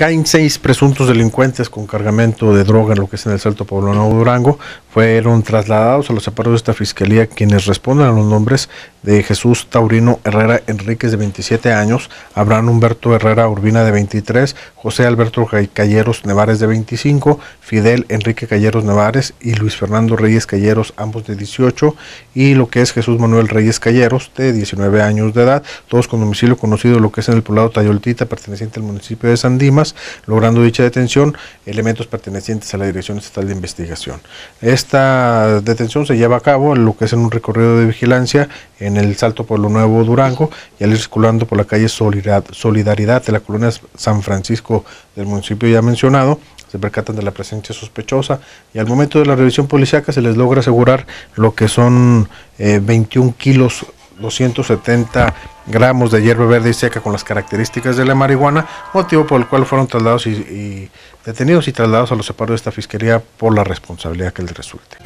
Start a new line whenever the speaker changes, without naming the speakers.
Caen seis presuntos delincuentes con cargamento de droga en lo que es en el Salto Poblano Durango fueron trasladados a los separos de esta fiscalía quienes responden a los nombres de Jesús Taurino Herrera Enríquez de 27 años, Abraham Humberto Herrera Urbina de 23, José Alberto Calleros Nevares de 25, Fidel Enrique Calleros Nevares y Luis Fernando Reyes Calleros, ambos de 18, y lo que es Jesús Manuel Reyes Calleros de 19 años de edad, todos con domicilio conocido lo que es en el poblado Tayoltita perteneciente al municipio de San Dimas, logrando dicha detención elementos pertenecientes a la Dirección Estatal de Investigación. Esta detención se lleva a cabo en lo que es en un recorrido de vigilancia en el Salto por lo Nuevo Durango y al ir circulando por la calle Solidaridad de la colonia San Francisco del municipio ya mencionado, se percatan de la presencia sospechosa y al momento de la revisión policiaca se les logra asegurar lo que son 21 eh, kilos 270 gramos de hierba verde y seca con las características de la marihuana, motivo por el cual fueron trasladados y, detenidos y trasladados a los separos de esta fiscalía por la responsabilidad que les resulte.